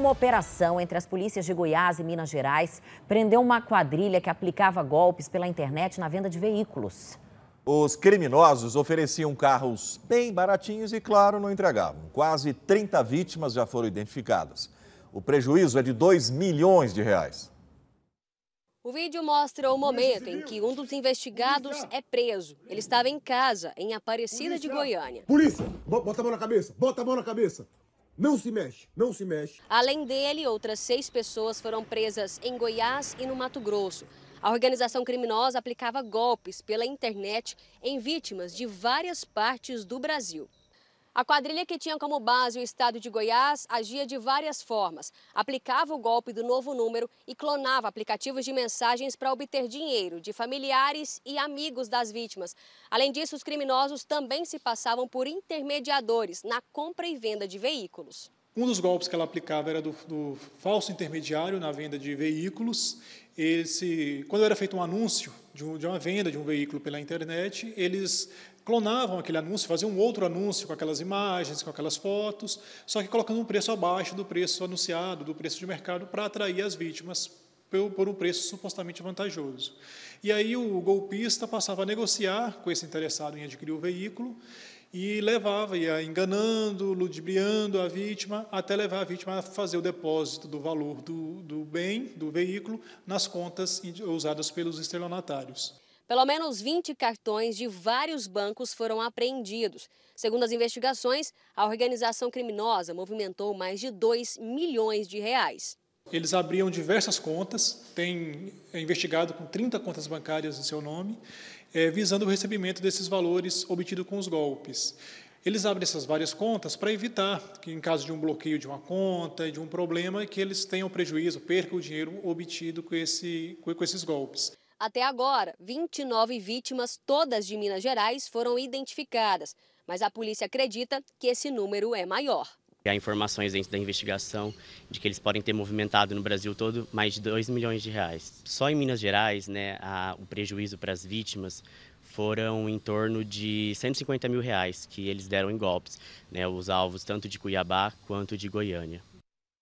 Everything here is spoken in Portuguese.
uma operação entre as polícias de Goiás e Minas Gerais prendeu uma quadrilha que aplicava golpes pela internet na venda de veículos. Os criminosos ofereciam carros bem baratinhos e, claro, não entregavam. Quase 30 vítimas já foram identificadas. O prejuízo é de 2 milhões de reais. O vídeo mostra o momento em que um dos investigados é preso. Ele estava em casa, em Aparecida de Goiânia. Polícia, bota a mão na cabeça, bota a mão na cabeça. Não se mexe, não se mexe. Além dele, outras seis pessoas foram presas em Goiás e no Mato Grosso. A organização criminosa aplicava golpes pela internet em vítimas de várias partes do Brasil. A quadrilha que tinha como base o estado de Goiás agia de várias formas. Aplicava o golpe do novo número e clonava aplicativos de mensagens para obter dinheiro de familiares e amigos das vítimas. Além disso, os criminosos também se passavam por intermediadores na compra e venda de veículos. Um dos golpes que ela aplicava era do, do falso intermediário na venda de veículos. Esse, quando era feito um anúncio de, um, de uma venda de um veículo pela internet, eles clonavam aquele anúncio, faziam um outro anúncio com aquelas imagens, com aquelas fotos, só que colocando um preço abaixo do preço anunciado, do preço de mercado, para atrair as vítimas por um preço supostamente vantajoso. E aí o golpista passava a negociar com esse interessado em adquirir o veículo e levava, ia enganando, ludibriando a vítima, até levar a vítima a fazer o depósito do valor do, do bem, do veículo, nas contas usadas pelos estelionatários. Pelo menos 20 cartões de vários bancos foram apreendidos. Segundo as investigações, a organização criminosa movimentou mais de 2 milhões de reais. Eles abriam diversas contas, tem é investigado com 30 contas bancárias em seu nome, é, visando o recebimento desses valores obtidos com os golpes. Eles abrem essas várias contas para evitar que, em caso de um bloqueio de uma conta, de um problema, que eles tenham prejuízo, percam o dinheiro obtido com, esse, com esses golpes. Até agora, 29 vítimas, todas de Minas Gerais, foram identificadas, mas a polícia acredita que esse número é maior. Há informações dentro da investigação de que eles podem ter movimentado no Brasil todo mais de 2 milhões de reais. Só em Minas Gerais, né, a, o prejuízo para as vítimas foram em torno de 150 mil reais que eles deram em golpes, né, os alvos tanto de Cuiabá quanto de Goiânia.